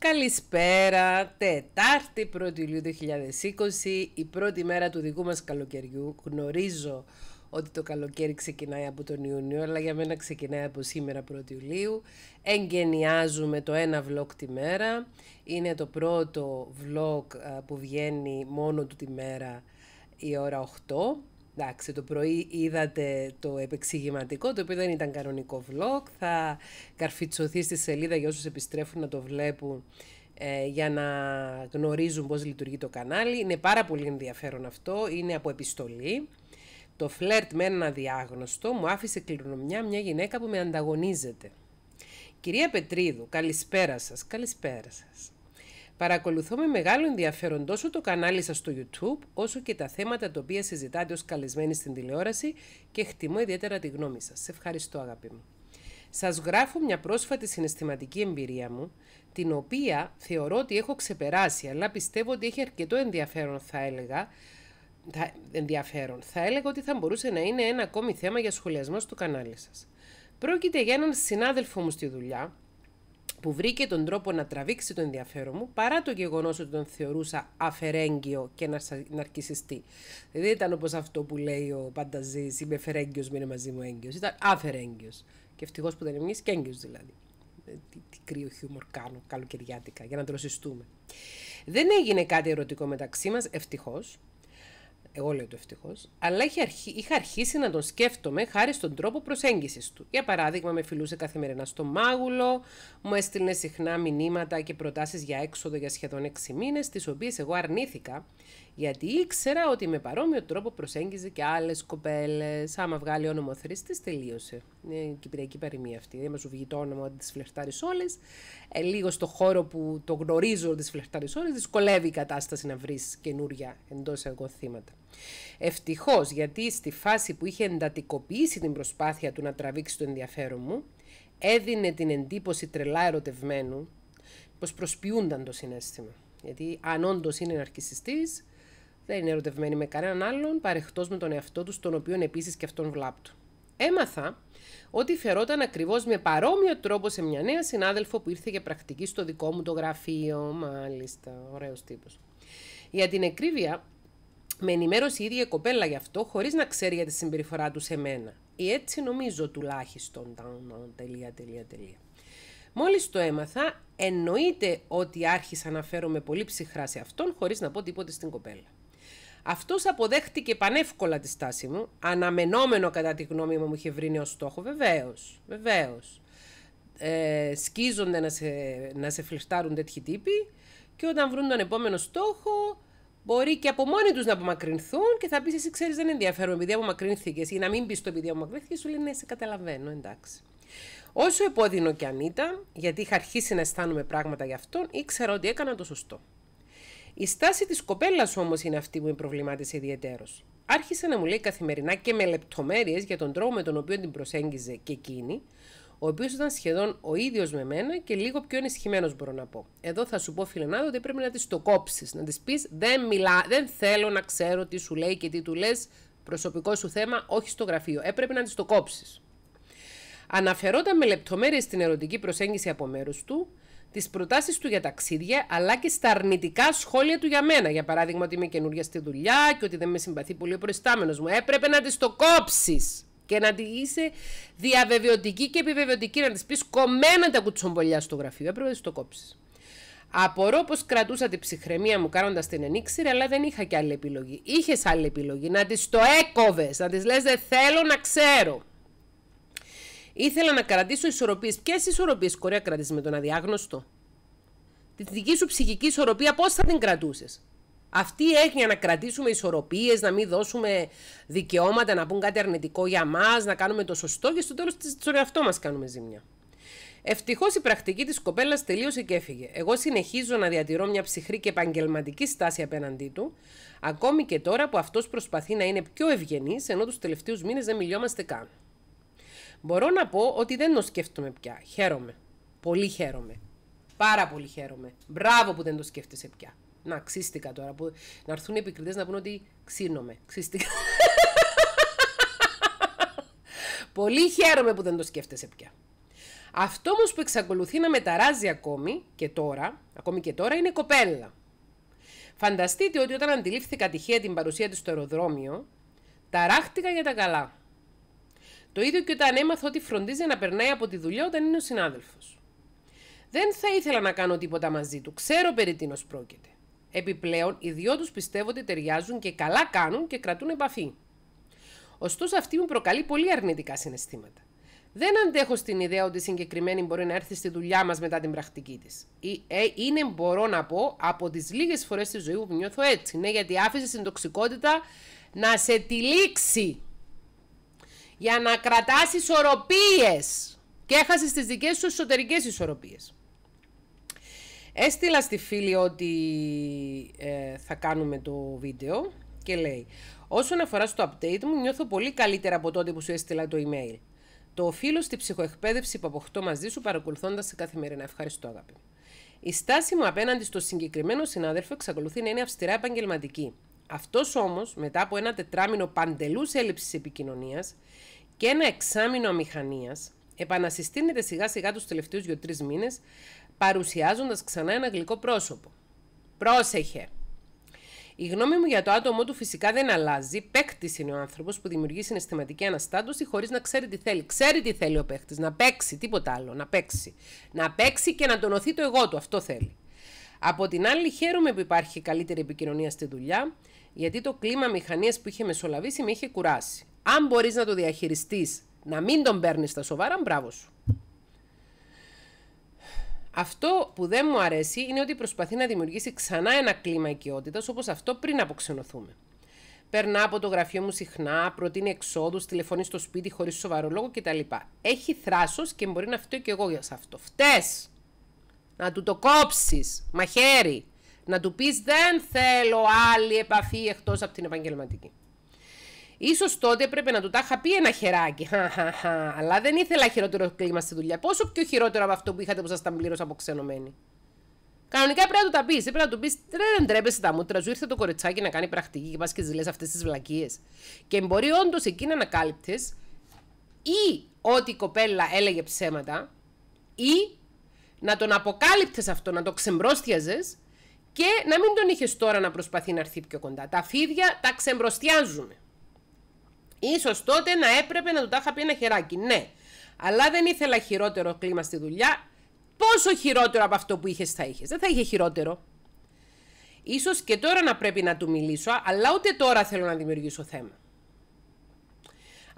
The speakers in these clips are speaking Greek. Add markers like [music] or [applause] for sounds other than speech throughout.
Καλησπέρα, Τετάρτη 1η Ιουλίου 2020, η πρώτη μέρα του δικού μας καλοκαιριού. Γνωρίζω ότι το καλοκαίρι ξεκινάει από τον Ιούνιο, αλλά για μένα ξεκινάει από σήμερα 1η Ιουλίου. Εγγενιάζουμε το ένα vlog τη μέρα. Είναι το πρώτο vlog που βγαίνει μόνο του τη μέρα η ώρα 8. Εντάξει, το πρωί είδατε το επεξηγηματικό, το οποίο δεν ήταν κανονικό vlog. Θα καρφιτσωθεί στη σελίδα για όσους επιστρέφουν να το βλέπουν ε, για να γνωρίζουν πώς λειτουργεί το κανάλι. Είναι πάρα πολύ ενδιαφέρον αυτό, είναι από επιστολή. Το φλερτ με έναν αδιάγνωστο μου άφησε κληρονομιά μια γυναίκα που με ανταγωνίζεται. Κυρία Πετρίδου, καλησπέρα σας. Καλησπέρα σας. Παρακολουθώ με μεγάλο ενδιαφέρον τόσο το κανάλι σας στο YouTube, όσο και τα θέματα τα οποία συζητάτε ως καλεσμένοι στην τηλεόραση και χτιμώ ιδιαίτερα τη γνώμη σας. Σε ευχαριστώ αγάπη μου. Σας γράφω μια πρόσφατη συναισθηματική εμπειρία μου, την οποία θεωρώ ότι έχω ξεπεράσει, αλλά πιστεύω ότι έχει αρκετό ενδιαφέρον θα έλεγα, θα, ενδιαφέρον. Θα έλεγα ότι θα μπορούσε να είναι ένα ακόμη θέμα για σχολιασμό στο κανάλι σας. Πρόκειται για έναν συνάδελφο μου στη δουλειά, που βρήκε τον τρόπο να τραβήξει το ενδιαφέρον μου παρά το γεγονός ότι τον θεωρούσα αφερέγγιο και ναρκιστή. Δεν δηλαδή, ήταν όπως αυτό που λέει ο Πανταζής: Είμαι φερέγγιο, μην μαζί μου έγκυος. Ήταν αφαιρέγγιο. Και ευτυχώς που δεν είμαι και έγκυος δηλαδή. Ε, τι, κρύο χιούμορ κάνω καλοκαιριάτικα για να τροσιστούμε. Δεν έγινε κάτι ερωτικό μεταξύ μας, ευτυχώς, εγώ λέω το ευτυχώς, αλλά είχε αρχί... είχα αρχίσει να τον σκέφτομαι χάρη στον τρόπο προσέγγισης του. Για παράδειγμα, με φιλούσε καθημερινά στο μάγουλο, μου έστειλε συχνά μηνύματα και προτάσεις για έξοδο για σχεδόν 6 μήνες, τις οποίες εγώ αρνήθηκα, γιατί ήξερα ότι με παρόμοιο τρόπο προσέγγιζε και άλλες κοπέλες. Άμα βγάλει όνομα θρήστης, τελείωσε. Είναι η κυπριακή παροιμία αυτή. Δεν μα σου βγει το όνομα ότι τι φλερτάρει όλε. Ε, λίγο στο χώρο που το γνωρίζω ότι τι φλερτάρει όλε, δυσκολεύει η κατάσταση να βρεις καινούρια εντός εγώ θύματα. Ευτυχώς, γιατί στη φάση που είχε εντατικοποιήσει την προσπάθεια του να τραβήξει το ενδιαφέρον μου, έδινε την εντύπωση τρελά ερωτευμένου πως προσποιούνταν το συνέστημα. Γιατί αν όντως είναι ναρκιστή, δεν είναι ερωτευμένη με κανέναν άλλον, παρεχτό με τον εαυτό του, τον οποίο επίσης και αυτόν βλάπτουν. Έμαθα ότι φερόταν ακριβώς με παρόμοιο τρόπο σε μια νέα συνάδελφο που ήρθε για πρακτική στο δικό μου το γραφείο. Μάλιστα, ωραίος τύπος. Για την εκκρίβεια, με ενημέρωσε η ίδια κοπέλα γι' αυτό, χωρίς να ξέρει για τη συμπεριφορά του σε μένα. Ή έτσι νομίζω τουλάχιστον. Τελεία, τελεία, τελεία. Μόλις το έμαθα, εννοείται ότι άρχισα να φέρομαι πολύ ψυχρά σε αυτόν, χωρίς να πω τίποτε στην κοπέλα. Αυτός αποδέχτηκε πανεύκολα τη στάση μου. Αναμενόμενο κατά τη γνώμη μου μου είχε βρει ω στόχο. Βεβαίως, βεβαίως. Ε, σκίζονται να σε, να σε τέτοιοι τύποι και όταν βρουν τον επόμενο στόχο μπορεί και από μόνοι τους να απομακρυνθούν και θα πεις: Εσύ ξέρεις, δεν ενδιαφέρον επειδή απομακρύνθηκε ή να μην πεις το επειδή απομακρύνθηκε, σου λέει: Ναι, σε καταλαβαίνω, εντάξει. Όσο επώδυνο και αν ήταν, γιατί είχα αρχίσει να αισθάνομαι πράγματα γι' αυτόν, ήξερα ότι έκανα το σωστό. Η στάση της κοπέλας όμως είναι αυτή που με προβλημάτισε ιδιαίτερω. Άρχισε να μου λέει καθημερινά και με λεπτομέρειες για τον τρόπο με τον οποίο την προσέγγιζε και εκείνη, ο οποίος ήταν σχεδόν ο ίδιος με μένα και λίγο πιο ενισχυμένος, μπορώ να πω. Εδώ θα σου πω, φιλενάδο, ότι πρέπει να τη το κόψεις, να τη πεις: δεν, δεν θέλω να ξέρω τι σου λέει και τι του λες, προσωπικό σου θέμα, όχι στο γραφείο. Ε, Έπρεπε να τη το κόψεις. Αναφερόταν με λεπτομέρειες στην ερωτική προσέγγιση από μέρους του, τις προτάσεις του για ταξίδια, αλλά και στα αρνητικά σχόλια του για μένα. Για παράδειγμα, ότι είμαι καινούργια στη δουλειά και ότι δεν με συμπαθεί πολύ ο προϊστάμενος μου. Έπρεπε να τη το κόψεις και να τη είσαι διαβεβαιωτική και επιβεβαιωτική, να της πεις κομμένα τα κουτσομπολιά στο γραφείο. Έπρεπε να τη το κόψεις. Απορώ πως κρατούσα την ψυχραιμία μου κάνοντας την ενίξηρη αλλά δεν είχα και άλλη επιλογή. Είχες άλλη επιλογή. Να τη το έκοβες, να τη λες: Δεν θέλω να ξέρω. Ήθελα να κρατήσω ισορροπίες. Ποιες ισορροπίες, Κορέα, κρατήσει με τον αδιάγνωστο. Τη δική σου ψυχική ισορροπία, πώς θα την κρατούσες. Αυτή η να κρατήσουμε ισορροπίες, να μην δώσουμε δικαιώματα, να πούν κάτι αρνητικό για μας, να κάνουμε το σωστό και στο τέλος ζωή αυτό μας κάνουμε ζημιά. Ευτυχώς η πρακτική της κοπέλας τελείωσε και έφυγε. Εγώ συνεχίζω να διατηρώ μια ψυχρή και επαγγελματική στάση απέναντί του, ακόμη και τώρα που αυτός προσπαθεί να είναι πιο ευγενής, ενώ τους τελευταίους μήνες δεν μιλιόμαστε καν. Μπορώ να πω ότι δεν το σκέφτομαι πια. Χαίρομαι. Πολύ χαίρομαι. Πάρα πολύ χαίρομαι. Μπράβο που δεν το σκέφτεσαι πια. Να, ξύστηκα τώρα. Που... Να έρθουν οι επικριτές να πούν ότι ξύνομαι. Ξύστηκα. [laughs] πολύ χαίρομαι που δεν το σκέφτεσαι πια. Αυτό όμως που εξακολουθεί να μεταράζει ακόμη και τώρα, ακόμη και τώρα, είναι η κοπέλα. Φανταστείτε ότι όταν αντιλήφθηκα τυχαία την παρουσία της στο αεροδρόμιο, ταράχτηκα για τα καλά. Το ίδιο και όταν έμαθα ότι φροντίζει να περνάει από τη δουλειά όταν είναι ο συνάδελφος. Δεν θα ήθελα να κάνω τίποτα μαζί του. Ξέρω περί τίνος πρόκειται. Επιπλέον, οι δυο τους πιστεύω ότι ταιριάζουν και καλά κάνουν και κρατούν επαφή. Ωστόσο, αυτή μου προκαλεί πολύ αρνητικά συναισθήματα. Δεν αντέχω στην ιδέα ότι η συγκεκριμένη μπορεί να έρθει στη δουλειά μας μετά την πρακτική της. Ε, είναι, μπορώ να πω, από τις λίγες φορές στη ζωή που νιώθω έτσι. Ναι, γιατί άφησε την τοξικότητα να σε τυλίξει για να κρατάς ισορροπίες και έχασες τις δικές σου εσωτερικές ισορροπίες. Έστειλα στη φίλη ότι ε, θα κάνουμε το βίντεο και λέει «Όσον αφορά στο update μου, νιώθω πολύ καλύτερα από τότε που σου έστειλα το email. Το οφείλω στη ψυχοεκπαίδευση που αποκτώ μαζί σου παρακολουθώντας σε καθημερινά. Ευχαριστώ αγάπη Η στάση μου απέναντι στο συγκεκριμένο συνάδελφο εξακολουθεί να είναι αυστηρά επαγγελματική. Αυτός όμως, μετά από ένα τετράμινο παντελούς έλλειψης επικοινωνίας, και ένα εξάμεινο αμηχανίας επανασυστήνεται σιγά σιγά τους τελευταιου δυο δύο-τρει μήνες, παρουσιάζοντας ξανά ένα γλυκό πρόσωπο. Πρόσεχε! Η γνώμη μου για το άτομο του φυσικά δεν αλλάζει. Παίκτης είναι ο άνθρωπος που δημιουργεί συναισθηματική αναστάτωση χωρίς να ξέρει τι θέλει. Ξέρει τι θέλει ο παίκτης, να παίξει, τίποτα άλλο. Να παίξει. Να παίξει και να τονωθεί το εγώ του. Αυτό θέλει. Από την άλλη, χαίρομαι που υπάρχει καλύτερη επικοινωνία στη δουλειά, γιατί το κλίμα μηχανίας που είχε μεσολαβήσει με είχε κουράσει. Αν μπορείς να το διαχειριστείς, να μην τον παίρνεις στα σοβαρά, μπράβο σου. Αυτό που δεν μου αρέσει είναι ότι προσπαθεί να δημιουργήσει ξανά ένα κλίμα οικειότητας όπως αυτό πριν αποξενωθούμε. Περνά από το γραφείο μου συχνά, προτείνει εξόδους, τηλεφωνεί στο σπίτι χωρίς σοβαρό λόγο κτλ. Έχει θράσος και μπορεί να φταίω κι εγώ για αυτό. Φτε! Να του το κόψεις, μαχαίρι. Να του πεις δεν θέλω άλλη επαφή εκτός από την επαγγελματική. Ίσως τότε έπρεπε να του τα είχα πει ένα χεράκι. Αλλά δεν ήθελα χειρότερο κλίμα στη δουλειά. Πόσο πιο χειρότερο από αυτό που είχατε που ήταν πλήρω αποξενωμένοι. Κανονικά πρέπει να του τα πεις. Πρέπει να του πεις: δεν τρέπεσαι τα μούτρα σου. Ήρθε το κοριτσάκι να κάνει πρακτική και πας και ζηλές αυτές τις βλακίες. Και μπορεί όντως εκεί να ανακάλυπτες ή ότι η κοπέλα έλεγε ψέματα ή να τον αποκάλυπτες αυτό, να το ξεμπρόστιαζες και να μην τον είχες τώρα να προσπαθεί να έρθει πιο κοντά. Τα φίδια τα ξεμπροστιάζουν. Ίσως τότε να έπρεπε να του τα είχα πει ένα χεράκι, ναι. Αλλά δεν ήθελα χειρότερο κλίμα στη δουλειά. Πόσο χειρότερο από αυτό που είχες θα είχες. Δεν θα είχε χειρότερο. Ίσως και τώρα να πρέπει να του μιλήσω, αλλά ούτε τώρα θέλω να δημιουργήσω θέμα.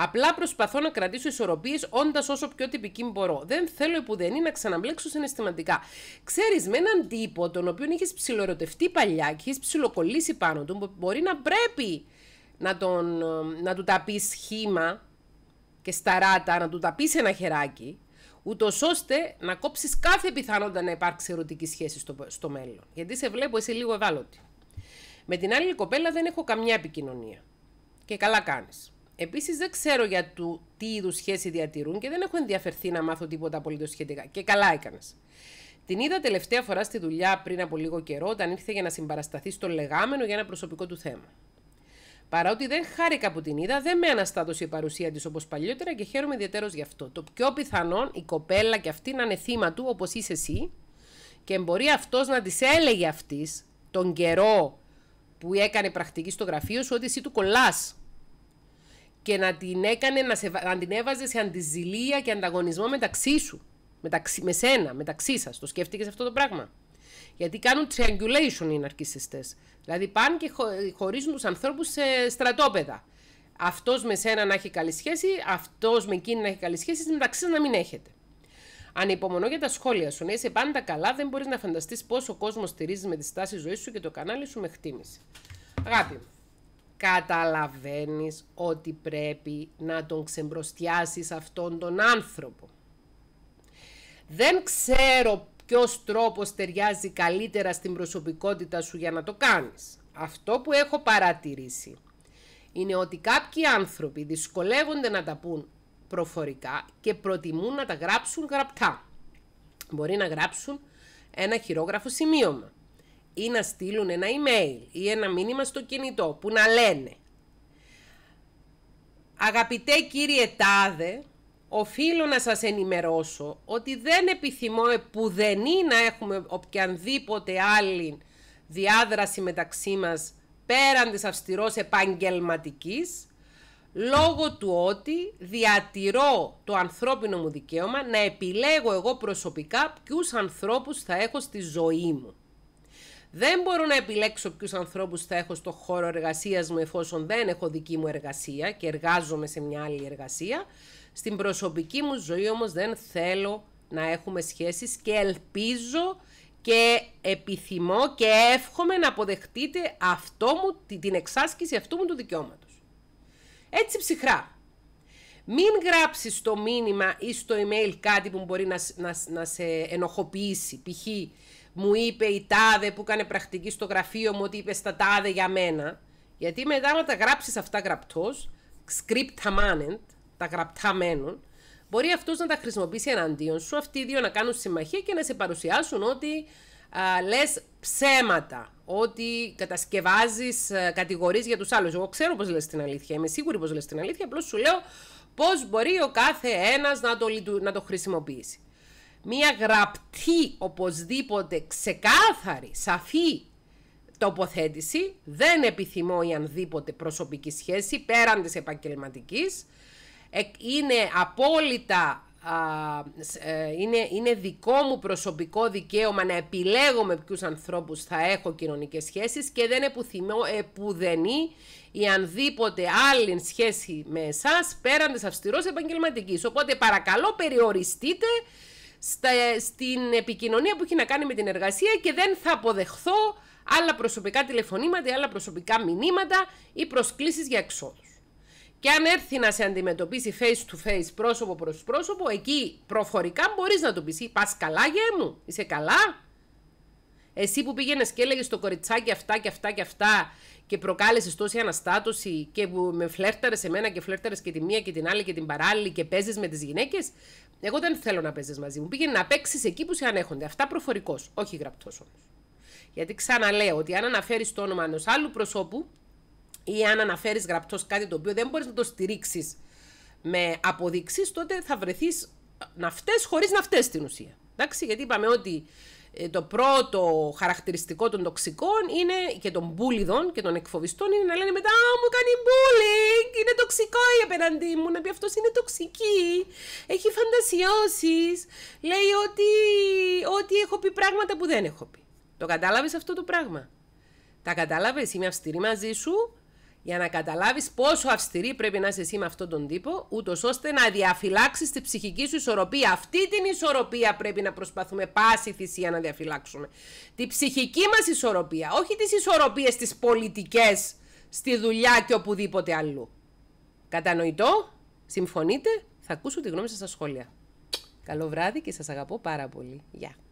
Απλά προσπαθώ να κρατήσω ισορροπίες, όντας όσο πιο τυπική μπορώ. Δεν θέλω επουδενή να ξαναμπλέξω συναισθηματικά. Ξέρεις, με έναν τύπο, τον οποίο είχε ψιλορωτευτεί παλιά και έχει ψιλοκολλήσει πάνω του, μπορεί να πρέπει να, τον, να του τα πεις σχήμα και σταράτα, να του τα πεις ένα χεράκι, ούτως ώστε να κόψεις κάθε πιθανότητα να υπάρξει ερωτική σχέση στο, στο μέλλον. Γιατί σε βλέπω εσύ λίγο ευάλωτη. Με την άλλη κοπέλα δεν έχω καμιά επικοινωνία. Και καλά κάνεις. Επίσης, δεν ξέρω για του τι είδους σχέση διατηρούν και δεν έχω ενδιαφερθεί να μάθω τίποτα απολύτως σχετικά. Και καλά έκανες. Την είδα τελευταία φορά στη δουλειά πριν από λίγο καιρό, όταν ήρθε για να συμπαρασταθεί στο λεγάμενο για ένα προσωπικό του θέμα. Παρά ότι δεν χάρηκα που την είδα, δεν με αναστάτωσε η παρουσία της όπως παλιότερα και χαίρομαι ιδιαίτερω γι' αυτό. Το πιο πιθανόν η κοπέλα και αυτή να είναι θύμα του όπως είσαι εσύ και μπορεί αυτός να της έλεγε αυτής τον καιρό που έκανε πρακτική στο γραφείο σου ότι εσύ του κολλάς. Και να την, έκανε, να, σε, έβαζε σε αντιζηλία και ανταγωνισμό μεταξύ σου. Μεταξύ, μεταξύ σας. Το σκέφτηκες αυτό το πράγμα. Γιατί κάνουν triangulation οι ναρκιστέ. Δηλαδή πάνε και χωρίζουν τους ανθρώπους σε στρατόπεδα. Αυτός με σένα να έχει καλή σχέση, αυτός με εκείνη να έχει καλή σχέση, μεταξύ να μην έχετε. Ανυπομονώ για τα σχόλια σου. Ναι, είσαι πάντα καλά. Δεν μπορείς να φανταστείς πόσο κόσμος στηρίζεις με τη στάση ζωής σου και το κανάλι σου με χτίμηση. Αγάπη μου, καταλαβαίνεις ότι πρέπει να τον ξεμπροστιάσεις αυτόν τον άνθρωπο. Δεν ξέρω ποιος τρόπος ταιριάζει καλύτερα στην προσωπικότητα σου για να το κάνεις. Αυτό που έχω παρατηρήσει είναι ότι κάποιοι άνθρωποι δυσκολεύονται να τα πούν προφορικά και προτιμούν να τα γράψουν γραπτά. Μπορεί να γράψουν ένα χειρόγραφο σημείωμα ή να στείλουν ένα email ή ένα μήνυμα στο κινητό που να λένε «Αγαπητέ κύριε Τάδε, Οφείλω να σας ενημερώσω ότι δεν επιθυμώ επουδενή να έχουμε οποιανδήποτε άλλη διάδραση μεταξύ μας πέραν της αυστηρός επαγγελματικής, λόγω του ότι διατηρώ το ανθρώπινο μου δικαίωμα να επιλέγω εγώ προσωπικά ποιους ανθρώπους θα έχω στη ζωή μου. Δεν μπορώ να επιλέξω ποιους ανθρώπους θα έχω στο χώρο εργασίας μου εφόσον δεν έχω δική μου εργασία και εργάζομαι σε μια άλλη εργασία στην προσωπική μου ζωή όμως δεν θέλω να έχουμε σχέσεις και ελπίζω και επιθυμώ και εύχομαι να αποδεχτείτε αυτό μου, την εξάσκηση αυτού μου του δικαιώματος. Έτσι ψυχρά. Μην γράψεις στο μήνυμα ή στο email κάτι που μπορεί να, σε ενοχοποιήσει. Π.χ. μου είπε η τάδε που έκανε πρακτική στο γραφείο μου ότι είπε στα τάδε για μένα. Γιατί μετά να τα γράψεις αυτά γραπτός, script manent, τα γραπτά μένουν, μπορεί αυτό να τα χρησιμοποιήσει εναντίον σου, αυτοί οι δύο να κάνουν συμμαχία και να σε παρουσιάσουν ότι α, λες ψέματα, ότι κατασκευάζεις ε, κατηγορίε για τους άλλους. Εγώ ξέρω πώς λες την αλήθεια, είμαι σίγουρη πώς λες την αλήθεια, απλώς σου λέω πώς μπορεί ο κάθε ένας να το, να το χρησιμοποιήσει. Μία γραπτή, οπωσδήποτε ξεκάθαρη, σαφή τοποθέτηση, δεν επιθυμώ η ανδήποτε προσωπική σχέση πέραν της επαγγελματικής, είναι απόλυτα ε, είναι, είναι δικό μου προσωπικό δικαίωμα να επιλέγω με ποιους ανθρώπους θα έχω κοινωνικές σχέσεις και δεν επιθυμώ επουδενή ή ανδήποτε άλλη σχέση με εσάς πέραν της αυστηρός επαγγελματικής. Οπότε παρακαλώ περιοριστείτε στην επικοινωνία που έχει να κάνει με την εργασία και δεν θα αποδεχθώ άλλα προσωπικά τηλεφωνήματα ή άλλα προσωπικά μηνύματα ή προσκλήσεις για εξόδους. Και αν έρθει να σε αντιμετωπίσει face to face, πρόσωπο προς πρόσωπο, εκεί προφορικά μπορείς να το πεις: Πας καλά, γέ μου, είσαι καλά. Εσύ που πήγαινες και έλεγες στο κοριτσάκι αυτά και αυτά και αυτά και προκάλεσες τόση αναστάτωση και που με φλέρταρες εμένα και φλέρταρες και τη μία και την άλλη και την παράλληλη και παίζεις με τις γυναίκες. Εγώ δεν θέλω να παίζεις μαζί μου. Πήγαινε να παίξεις εκεί που σε ανέχονται. Αυτά προφορικώς, όχι γραπτός όμως. Γιατί ξαναλέω ότι αν αναφέρεις το όνομα ενός άλλου προσώπου, ή αν αναφέρεις γραπτός κάτι το οποίο δεν μπορείς να το στηρίξεις με αποδείξεις, τότε θα βρεθείς να φταίει χωρίς να φταίει στην ουσία. Εντάξει, γιατί είπαμε ότι ε, το πρώτο χαρακτηριστικό των τοξικών είναι και των μπούλιδων και των εκφοβιστών είναι να λένε μετά «Α, μου κάνει μπούλινγκ, είναι τοξικό η απέναντί μου, να πει αυτός είναι τοξική, έχει φαντασιώσεις, λέει ότι, ότι έχω πει πράγματα που δεν έχω πει. Το κατάλαβες αυτό το πράγμα. Τα κατάλαβες, είμαι αυστηρή μαζί σου, για να καταλάβεις πόσο αυστηρή πρέπει να είσαι εσύ με αυτόν τον τύπο, ούτως ώστε να διαφυλάξεις τη ψυχική σου ισορροπία. Αυτή την ισορροπία πρέπει να προσπαθούμε πάση θυσία να διαφυλάξουμε. Τη ψυχική μας ισορροπία, όχι τις ισορροπίες τις πολιτικές στη δουλειά και οπουδήποτε αλλού. Κατανοητό, συμφωνείτε, θα ακούσω τη γνώμη σας στα σχόλια. Καλό βράδυ και σας αγαπώ πάρα πολύ. Γεια.